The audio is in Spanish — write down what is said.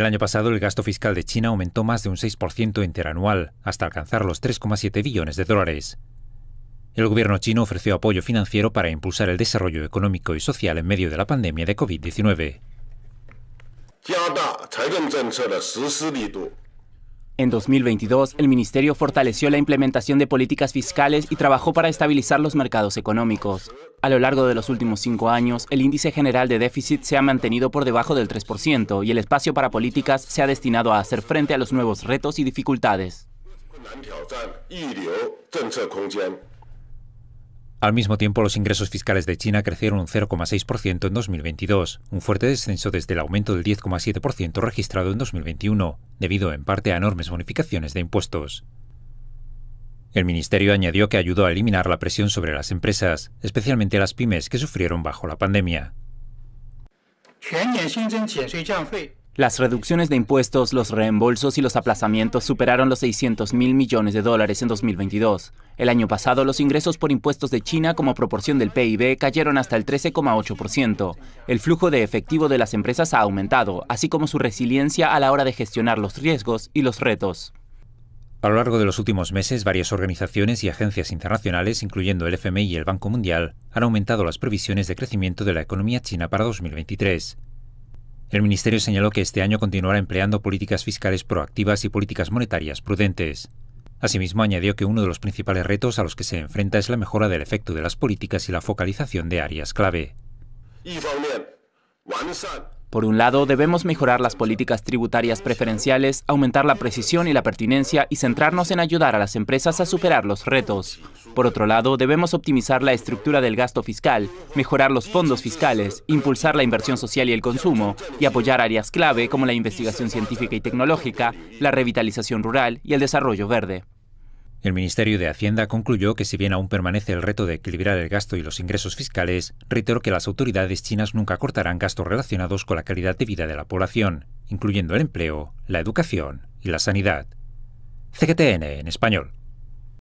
el año pasado el gasto fiscal de China aumentó más de un 6% interanual, hasta alcanzar los 3,7 billones de dólares. El gobierno chino ofreció apoyo financiero para impulsar el desarrollo económico y social en medio de la pandemia de COVID-19. En 2022, el Ministerio fortaleció la implementación de políticas fiscales y trabajó para estabilizar los mercados económicos. A lo largo de los últimos cinco años, el índice general de déficit se ha mantenido por debajo del 3% y el espacio para políticas se ha destinado a hacer frente a los nuevos retos y dificultades. Al mismo tiempo, los ingresos fiscales de China crecieron un 0,6% en 2022, un fuerte descenso desde el aumento del 10,7% registrado en 2021, debido en parte a enormes bonificaciones de impuestos. El ministerio añadió que ayudó a eliminar la presión sobre las empresas, especialmente las pymes que sufrieron bajo la pandemia. Las reducciones de impuestos, los reembolsos y los aplazamientos superaron los 600 mil millones de dólares en 2022. El año pasado, los ingresos por impuestos de China como proporción del PIB cayeron hasta el 13,8%. El flujo de efectivo de las empresas ha aumentado, así como su resiliencia a la hora de gestionar los riesgos y los retos. A lo largo de los últimos meses, varias organizaciones y agencias internacionales, incluyendo el FMI y el Banco Mundial, han aumentado las previsiones de crecimiento de la economía china para 2023. El Ministerio señaló que este año continuará empleando políticas fiscales proactivas y políticas monetarias prudentes. Asimismo, añadió que uno de los principales retos a los que se enfrenta es la mejora del efecto de las políticas y la focalización de áreas clave. Por un lado, debemos mejorar las políticas tributarias preferenciales, aumentar la precisión y la pertinencia y centrarnos en ayudar a las empresas a superar los retos. Por otro lado, debemos optimizar la estructura del gasto fiscal, mejorar los fondos fiscales, impulsar la inversión social y el consumo, y apoyar áreas clave como la investigación científica y tecnológica, la revitalización rural y el desarrollo verde. El Ministerio de Hacienda concluyó que si bien aún permanece el reto de equilibrar el gasto y los ingresos fiscales, reiteró que las autoridades chinas nunca cortarán gastos relacionados con la calidad de vida de la población, incluyendo el empleo, la educación y la sanidad. CGTN en español.